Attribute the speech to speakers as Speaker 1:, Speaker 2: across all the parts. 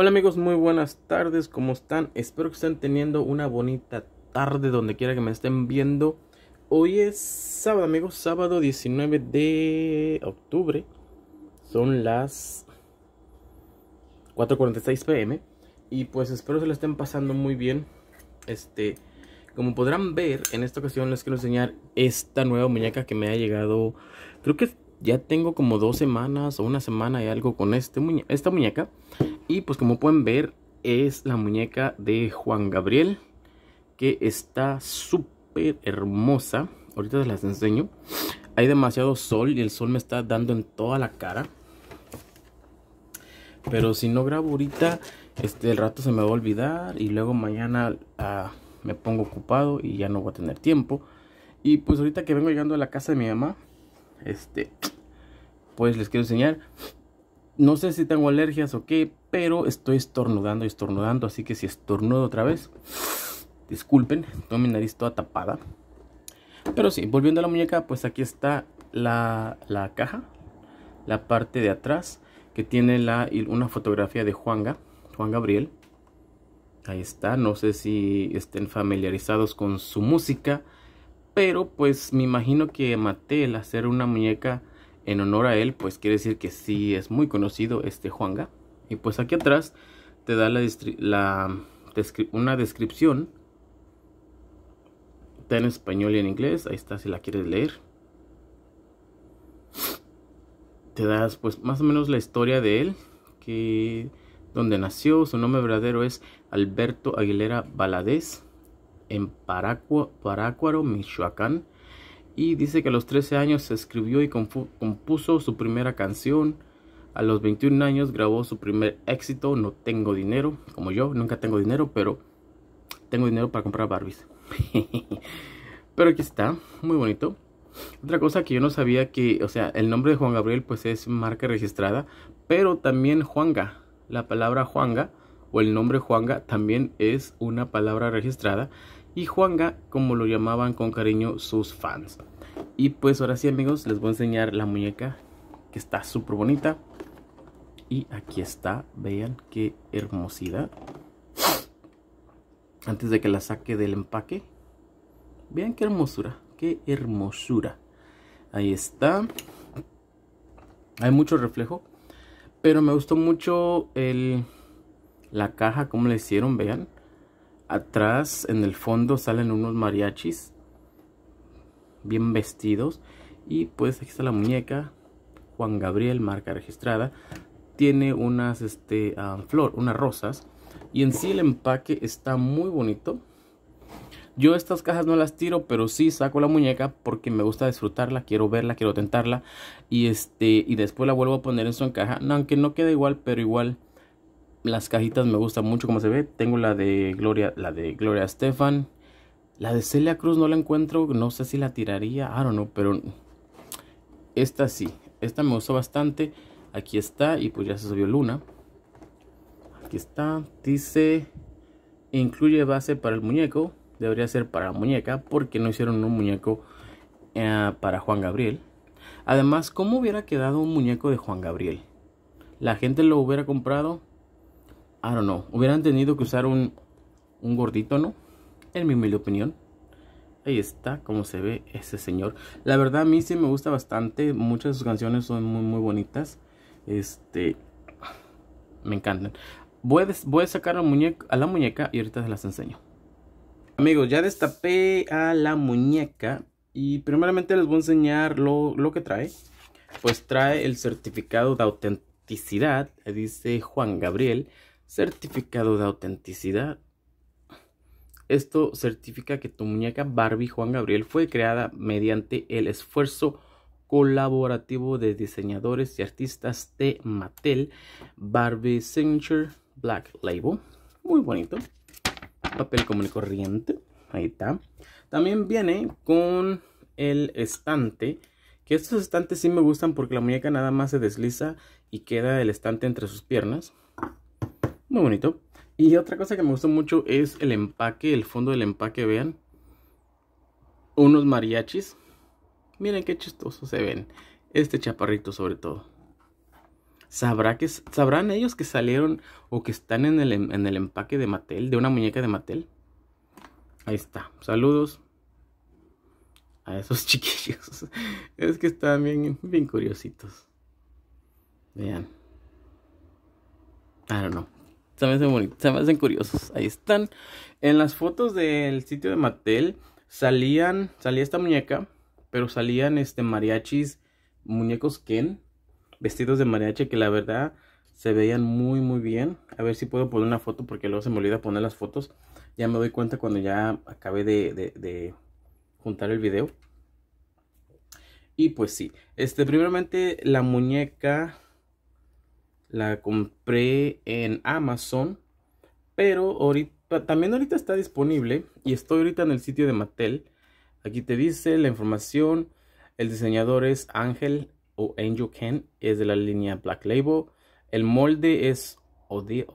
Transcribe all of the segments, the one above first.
Speaker 1: Hola amigos, muy buenas tardes, ¿cómo están? Espero que estén teniendo una bonita tarde donde quiera que me estén viendo. Hoy es sábado amigos, sábado 19 de octubre. Son las 4.46 pm. Y pues espero se lo estén pasando muy bien. Este, como podrán ver, en esta ocasión les quiero enseñar esta nueva muñeca que me ha llegado. Creo que ya tengo como dos semanas o una semana y algo con este esta muñeca. Y pues como pueden ver es la muñeca de Juan Gabriel que está súper hermosa. Ahorita se las enseño. Hay demasiado sol y el sol me está dando en toda la cara. Pero si no grabo ahorita, este el rato se me va a olvidar y luego mañana ah, me pongo ocupado y ya no voy a tener tiempo. Y pues ahorita que vengo llegando a la casa de mi mamá, este pues les quiero enseñar no sé si tengo alergias o qué, pero estoy estornudando y estornudando, así que si estornudo otra vez, disculpen, tengo mi nariz toda tapada. Pero sí, volviendo a la muñeca, pues aquí está la, caja, la parte de atrás, que tiene la, una fotografía de Juanga, Juan Gabriel. Ahí está, no sé si estén familiarizados con su música, pero pues me imagino que el hacer una muñeca en honor a él, pues quiere decir que sí es muy conocido este Juanga. Y pues aquí atrás te da una descripción. Está en español y en inglés. Ahí está si la quieres leer. Te das pues más o menos la historia de él. Que donde nació. Su nombre verdadero es Alberto Aguilera Baladez. En Parácuaro, Michoacán y dice que a los 13 años escribió y compuso su primera canción. A los 21 años grabó su primer éxito, No Tengo Dinero, como yo, nunca tengo dinero, pero tengo dinero para comprar Barbies. pero aquí está, muy bonito. Otra cosa que yo no sabía que, o sea, el nombre de Juan Gabriel pues es marca registrada, pero también Juanga, la palabra Juanga o el nombre Juanga también es una palabra registrada y Juanga, como lo llamaban con cariño sus fans. Y pues ahora sí amigos, les voy a enseñar la muñeca que está súper bonita. Y aquí está, vean qué hermosidad. Antes de que la saque del empaque. Vean qué hermosura, qué hermosura. Ahí está. Hay mucho reflejo. Pero me gustó mucho el, la caja, como le hicieron, vean. Atrás, en el fondo, salen unos mariachis. Bien vestidos. Y pues aquí está la muñeca. Juan Gabriel, marca registrada. Tiene unas este, flor, unas rosas. Y en sí el empaque está muy bonito. Yo estas cajas no las tiro, pero sí saco la muñeca porque me gusta disfrutarla, quiero verla, quiero tentarla. Y este y después la vuelvo a poner en su encaja. No, aunque no queda igual, pero igual las cajitas me gustan mucho como se ve. Tengo la de Gloria, la de Gloria Estefan. La de Celia Cruz no la encuentro. No sé si la tiraría. Ah, no, pero esta sí. Esta me gustó bastante. Aquí está. Y pues ya se subió Luna. Aquí está. Dice. Incluye base para el muñeco. Debería ser para la muñeca. Porque no hicieron un muñeco eh, para Juan Gabriel. Además, ¿cómo hubiera quedado un muñeco de Juan Gabriel? ¿La gente lo hubiera comprado? I don't know. Hubieran tenido que usar un, un gordito, ¿no? En mi humilde opinión. Ahí está, como se ve ese señor. La verdad, a mí sí me gusta bastante. Muchas de sus canciones son muy, muy bonitas. Este. Me encantan. Voy a, voy a sacar a, muñeca, a la muñeca y ahorita se las enseño. Amigos, ya destapé a la muñeca. Y primeramente les voy a enseñar lo, lo que trae. Pues trae el certificado de autenticidad. Dice Juan Gabriel. Certificado de autenticidad. Esto certifica que tu muñeca Barbie Juan Gabriel fue creada mediante el esfuerzo colaborativo de diseñadores y artistas de Mattel, Barbie Signature Black Label. Muy bonito. Papel común y corriente. Ahí está. También viene con el estante. Que estos estantes sí me gustan porque la muñeca nada más se desliza y queda el estante entre sus piernas. Muy bonito. Y otra cosa que me gustó mucho es el empaque, el fondo del empaque, vean. Unos mariachis. Miren qué chistoso se ven. Este chaparrito sobre todo. ¿Sabrá que, ¿Sabrán ellos que salieron o que están em, en el, empaque de Mattel, de una muñeca de Mattel? Ahí está. Saludos a esos chiquillos. Es que están bien, bien curiositos. Vean. I no se me hacen se me curiosos. Ahí están. En las fotos del sitio de Mattel salían, salía esta muñeca, pero salían este mariachis, muñecos Ken, vestidos de mariachi que la verdad se veían muy muy bien. A ver si puedo poner una foto porque luego se me olvida poner las fotos. Ya me doy cuenta cuando ya acabé de, de, de juntar el video. Y pues sí, este primeramente la muñeca la compré en Amazon, pero ahorita, también ahorita está disponible y estoy ahorita en el sitio de Mattel. Aquí te dice la información. El diseñador es Ángel o Angel Ken, es de la línea Black Label. El molde es Odile,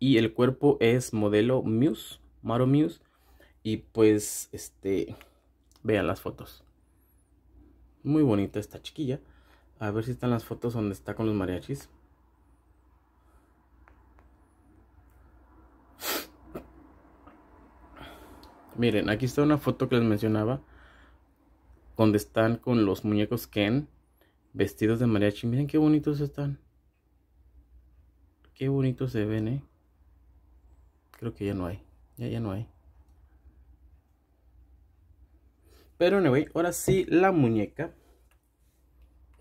Speaker 1: y el cuerpo es modelo Muse, Maro Muse. Y pues, este, vean las fotos. Muy bonita esta chiquilla. A ver si están las fotos donde está con los mariachis. Miren, aquí está una foto que les mencionaba. Donde están con los muñecos Ken. Vestidos de mariachi. Miren qué bonitos están. Qué bonitos se ven, eh. Creo que ya no hay. Ya, ya no hay. Pero anyway, ahora sí la muñeca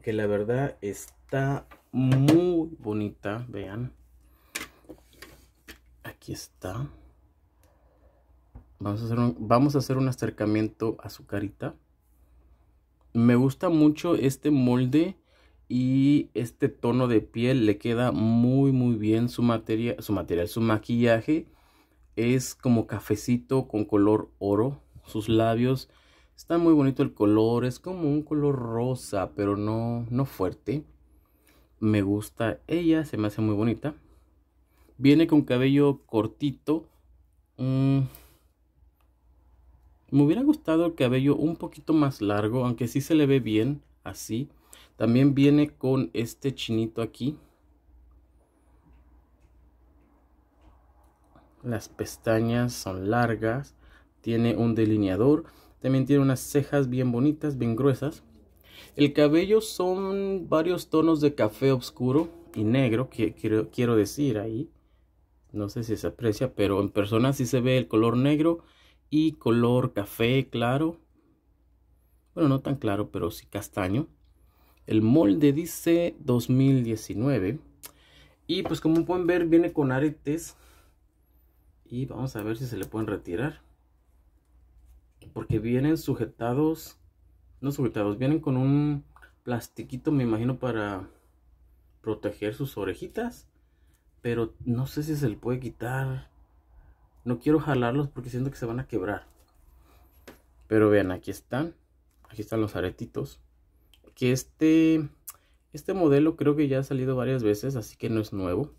Speaker 1: que la verdad está muy bonita, vean. Aquí está. Vamos a, hacer un, vamos a hacer un acercamiento a su carita. Me gusta mucho este molde y este tono de piel le queda muy muy bien su, materia, su material, su maquillaje. Es como cafecito con color oro. Sus labios Está muy bonito el color, es como un color rosa, pero no, no fuerte. Me gusta ella, se me hace muy bonita. Viene con cabello cortito. Mm. Me hubiera gustado el cabello un poquito más largo, aunque sí se le ve bien así. También viene con este chinito aquí. Las pestañas son largas. Tiene un delineador. También tiene unas cejas bien bonitas, bien gruesas. El cabello son varios tonos de café oscuro y negro, que quiero, quiero decir ahí. No sé si se aprecia, pero en persona sí se ve el color negro y color café claro. Bueno, no tan claro, pero sí castaño. El molde dice 2019. Y pues como pueden ver, viene con aretes. Y vamos a ver si se le pueden retirar porque vienen sujetados, no sujetados, vienen con un plastiquito, me imagino, para proteger sus orejitas. Pero no sé si se le puede quitar. No quiero jalarlos porque siento que se van a quebrar. Pero vean, aquí están. Aquí están los aretitos. Que este, este modelo creo que ya ha salido varias veces, así que no es nuevo.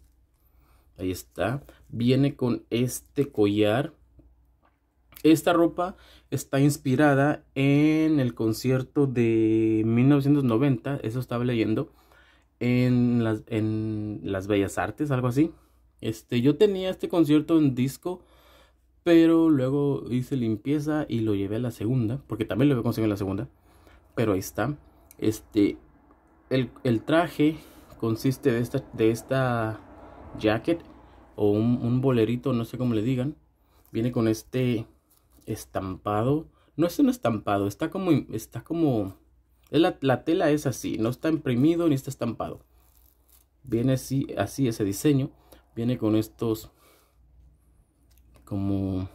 Speaker 1: Ahí está. Viene con este collar esta ropa está inspirada en el concierto de 1990, eso estaba leyendo, en las, en las Bellas Artes, algo así. Este, yo tenía este concierto en disco, pero luego hice limpieza y lo llevé a la segunda, porque también lo voy a conseguir en la segunda. Pero ahí está. Este, el, traje consiste de esta, de esta jacket o un bolerito, no sé cómo le digan. Viene con este estampado. No es un estampado, está como... Está como la, tela es así, no está imprimido ni está estampado. Viene así, así ese diseño. Viene con estos como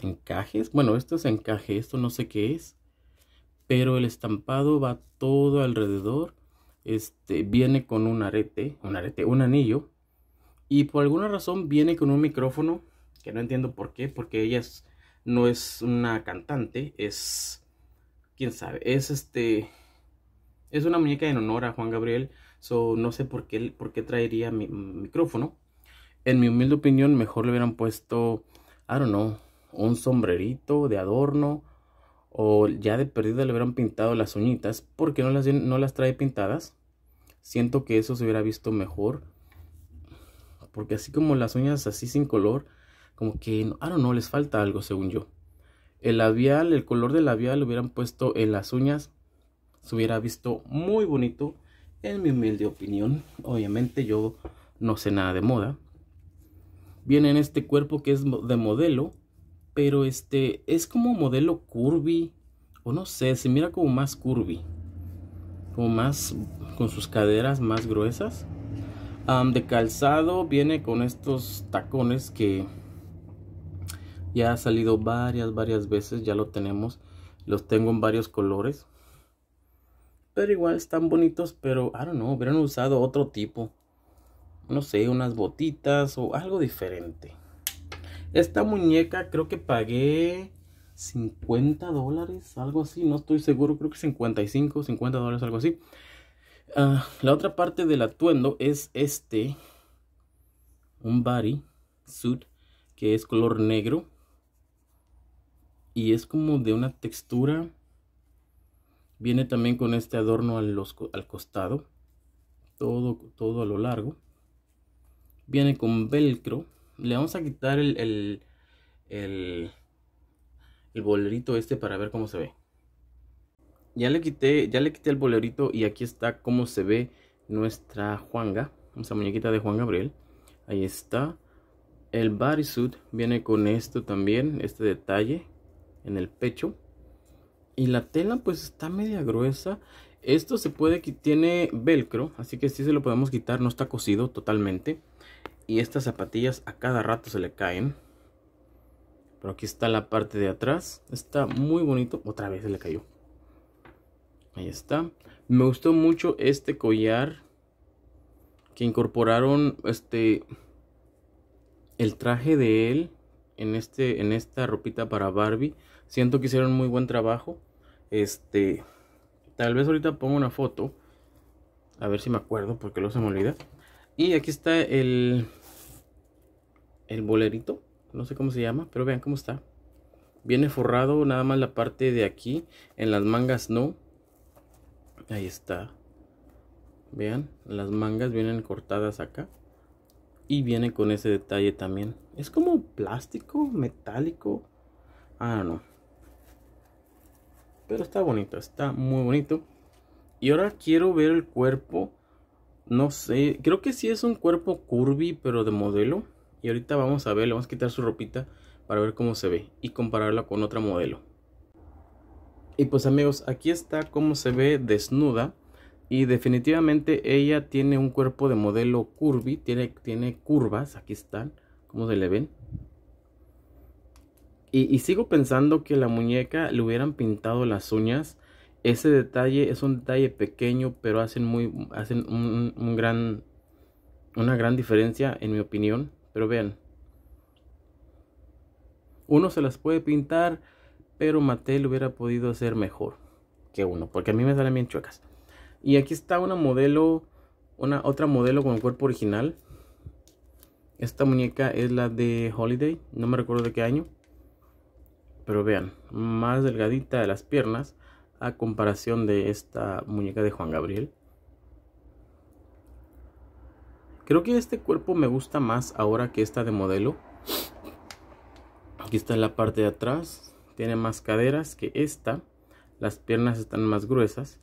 Speaker 1: encajes. Bueno, esto es encaje, esto no sé qué es. Pero el estampado va todo alrededor. Este viene con un arete, un arete, un anillo. Y por alguna razón viene con un micrófono que no entiendo por qué, porque ella no es una cantante, es, quién sabe, es este, es una muñeca en honor a Juan Gabriel, so no sé por qué, por qué traería mi, micrófono. En mi humilde opinión, mejor le hubieran puesto, I don't know, un sombrerito de adorno, o ya de perdida le hubieran pintado las uñitas, porque no las, no las trae pintadas. Siento que eso se hubiera visto mejor. Porque así como las uñas así sin color, como que, ah no no les falta algo según yo. El labial, el color del labial lo hubieran puesto en las uñas, se hubiera visto muy bonito, en mi humilde opinión. Obviamente yo no sé nada de moda. Viene en este cuerpo que es de modelo, pero este es como modelo curvy, o no sé, se mira como más curvy, como más con sus caderas más gruesas. de calzado viene con estos tacones que ya ha salido varias, varias veces, ya lo tenemos. Los tengo en varios colores. Pero igual están bonitos, pero, I don't know, hubieran usado otro tipo. No sé, unas botitas o algo diferente. Esta muñeca creo que pagué 50 dólares, algo así. No estoy seguro, creo que 55, 50 dólares, algo así. Ah, la otra parte del atuendo es este. Un body suit que es color negro y es como de una textura. Viene también con este adorno al, al costado, todo, todo a lo largo. Viene con velcro. Le vamos a quitar el, el, bolerito este para ver cómo se ve. Ya le quité, ya le quité el bolerito y aquí está cómo se ve nuestra Juanga, nuestra muñequita de Juan Gabriel. Ahí está. El bodysuit viene con esto también, este detalle en el pecho. Y la tela pues está media gruesa. Esto se puede, que tiene velcro, así que sí se lo podemos quitar, no está cosido totalmente. Y estas zapatillas a cada rato se le caen. Pero aquí está la parte de atrás, está muy bonito. Otra vez se le cayó. Ahí está. Me gustó mucho este collar que incorporaron este el traje de él en este en esta ropita para Barbie. Siento que hicieron muy buen trabajo. Este, tal vez ahorita pongo una foto. A ver si me acuerdo, porque luego se me olvida. Y aquí está el, el bolerito. No sé cómo se llama, pero vean cómo está. Viene forrado nada más la parte de aquí. En las mangas no. Ahí está. Vean, las mangas vienen cortadas acá. Y viene con ese detalle también. Es como plástico, metálico. Ah, no. Pero está bonito, está muy bonito. Y ahora quiero ver el cuerpo. No sé, creo que sí es un cuerpo curvy, pero de modelo. Y ahorita vamos a ver, le vamos a quitar su ropita para ver cómo se ve y compararla con otra modelo. Y pues amigos, aquí está cómo se ve desnuda. Y definitivamente ella tiene un cuerpo de modelo curvy, tiene, tiene curvas, aquí están, como se le ven. Y, sigo pensando que la muñeca le hubieran pintado las uñas. Ese detalle es un detalle pequeño, pero hacen muy hacen un, gran una gran diferencia en mi opinión, pero vean. Uno se las puede pintar, pero Mattel hubiera podido hacer mejor que uno, porque a mí me salen bien chuecas. Y aquí está una modelo, una otra modelo con el cuerpo original. Esta muñeca es la de Holiday, no me recuerdo de qué año pero vean, más delgadita de las piernas a comparación de esta muñeca de Juan Gabriel. Creo que este cuerpo me gusta más ahora que esta de modelo. Aquí está en la parte de atrás. Tiene más caderas que esta. Las piernas están más gruesas.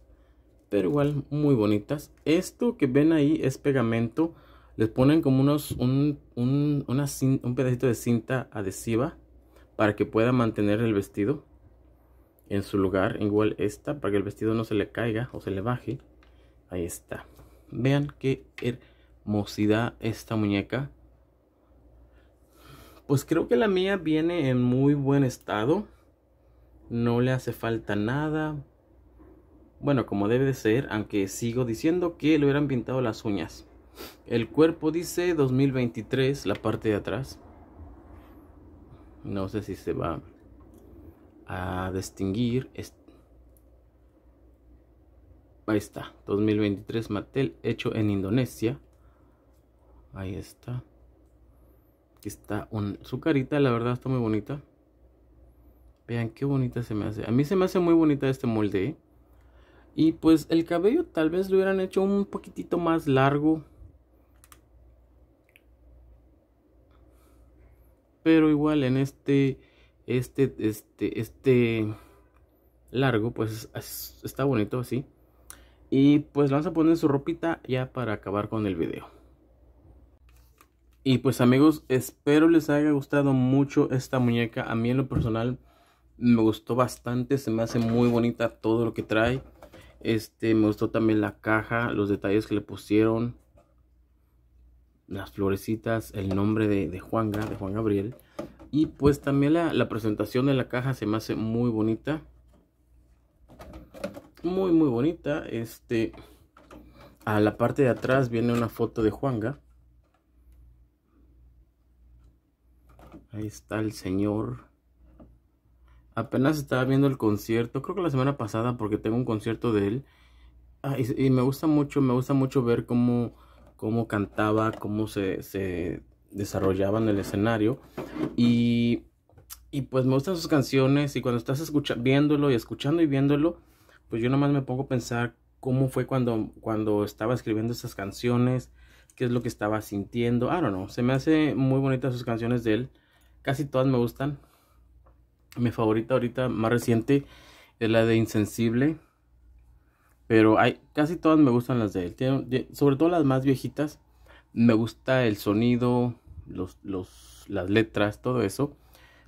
Speaker 1: Pero igual muy bonitas. Esto que ven ahí es pegamento. Les ponen como unos un, un, una, un pedacito de cinta adhesiva para que pueda mantener el vestido en su lugar igual esta para que el vestido no se le caiga o se le baje ahí está vean qué hermosidad esta muñeca pues creo que la mía viene en muy buen estado no le hace falta nada bueno como debe de ser aunque sigo diciendo que le hubieran pintado las uñas el cuerpo dice 2023 la parte de atrás no sé si se va a distinguir ahí está 2023 Mattel hecho en Indonesia ahí está aquí está su carita la verdad está muy bonita vean qué bonita se me hace a mí se me hace muy bonita este molde ¿eh? y pues el cabello tal vez lo hubieran hecho un poquitito más largo pero igual en este este este este largo pues está bonito así y pues vamos a poner su ropita ya para acabar con el video y pues amigos espero les haya gustado mucho esta muñeca a mí en lo personal me gustó bastante se me hace muy bonita todo lo que trae este me gustó también la caja los detalles que le pusieron las florecitas, el nombre de, Juanga, de Juan Gabriel. Y pues también la, presentación de la caja se me hace muy bonita. Muy, muy bonita. Este, a la parte de atrás viene una foto de Juanga. Ahí está el señor. Apenas estaba viendo el concierto, creo que la semana pasada porque tengo un concierto de él. Ah, y, y me gusta mucho, me gusta mucho ver cómo cómo cantaba, cómo se, desarrollaba en el escenario. Y, pues me gustan sus canciones y cuando estás escucha viéndolo y escuchando y viéndolo, pues yo nomás me pongo a pensar cómo fue cuando, cuando estaba escribiendo esas canciones, qué es lo que estaba sintiendo. I don't know, se me hace muy bonitas sus canciones de él. Casi todas me gustan. Mi favorita ahorita, más reciente, es la de Insensible. Pero hay, casi todas me gustan las de él. sobre todo las más viejitas. Me gusta el sonido, los, los, las letras, todo eso.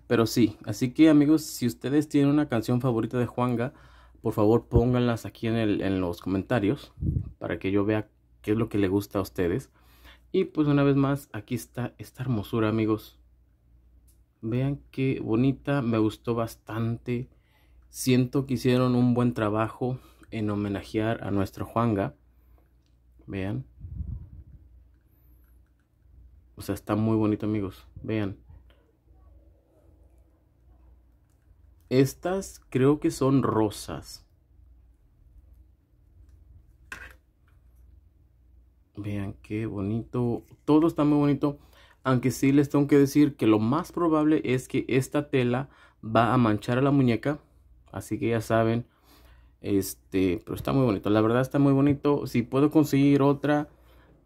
Speaker 1: Pero sí, así que amigos, si ustedes tienen una canción favorita de Juanga, por favor pónganlas aquí en, el, en los comentarios para que yo vea qué es lo que le gusta a ustedes. Y pues una vez más, aquí está esta hermosura, amigos. Vean qué bonita, me gustó bastante. Siento que hicieron un buen trabajo en homenajear a nuestro Juanga. Vean. O sea, está muy bonito, amigos. Vean. Estas creo que son rosas. Vean qué bonito. Todo está muy bonito. Aunque sí les tengo que decir que lo más probable es que esta tela va a manchar a la muñeca. Así que ya saben, este, pero está muy bonito. La verdad está muy bonito. Si puedo conseguir otra,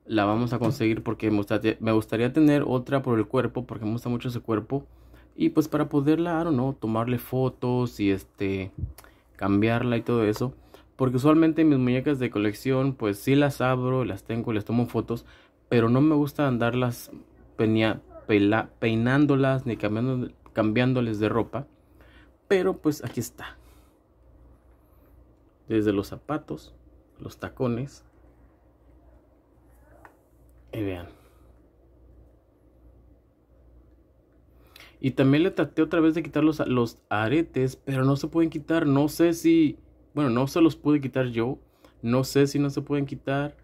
Speaker 1: la vamos a conseguir porque me gustaría, tener otra por el cuerpo, porque me gusta mucho ese cuerpo. Y pues para poderla, no tomarle fotos y este, cambiarla y todo eso. Porque usualmente mis muñecas de colección, pues sí las abro, las tengo, les tomo fotos. Pero no me gusta andarlas peinándolas ni cambiándoles de ropa. Pero pues aquí está desde los zapatos, los tacones. Y vean. Y también le traté otra vez de quitar los, aretes, pero no se pueden quitar. No sé si, bueno, no se los pude quitar yo. No sé si no se pueden quitar.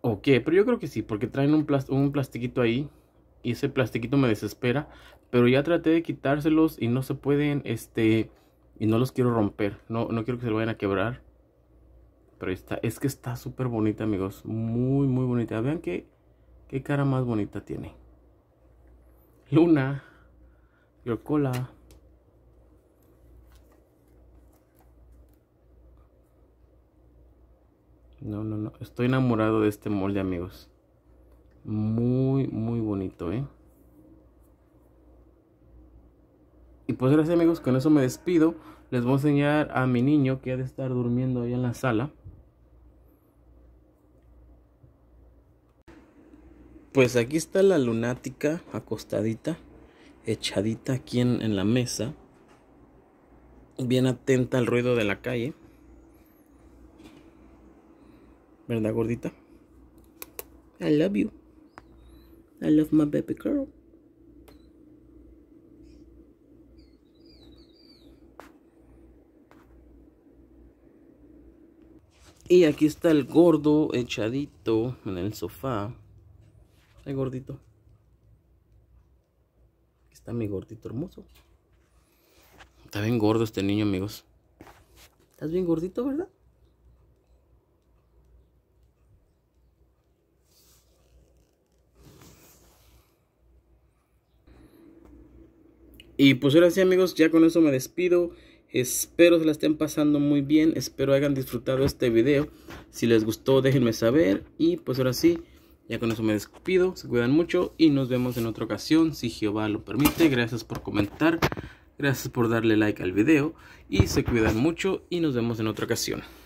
Speaker 1: O qué, pero yo creo que sí, porque traen un, un plastiquito ahí. Y ese plastiquito me desespera. Pero ya traté de quitárselos y no se pueden, este y no los quiero romper. No, no quiero que se lo vayan a quebrar. Pero está, es que está súper bonita, amigos. Muy, muy bonita. Vean qué, qué cara más bonita tiene. Luna. Your No, no, no. Estoy enamorado de este molde, amigos. Muy, muy bonito, ¿eh? Y pues gracias amigos, con eso me despido. Les voy a enseñar a mi niño que ha de estar durmiendo ahí en la sala. Pues aquí está la lunática acostadita, echadita aquí en, en la mesa. Bien atenta al ruido de la calle. ¿Verdad, gordita? I love you. I love my baby girl. Y aquí está el gordo echadito en el sofá. El gordito. Aquí está mi gordito hermoso. Está bien gordo este niño, amigos. Estás bien gordito, ¿verdad? Y pues ahora sí amigos, ya con eso me despido. Espero se la estén pasando muy bien. Espero hayan disfrutado este video. Si les gustó, déjenme saber. Y pues ahora sí, ya con eso me despido. Se cuidan mucho y nos vemos en otra ocasión. Si Jehová lo permite. Gracias por comentar. Gracias por darle like al video. Y se cuidan mucho y nos vemos en otra ocasión.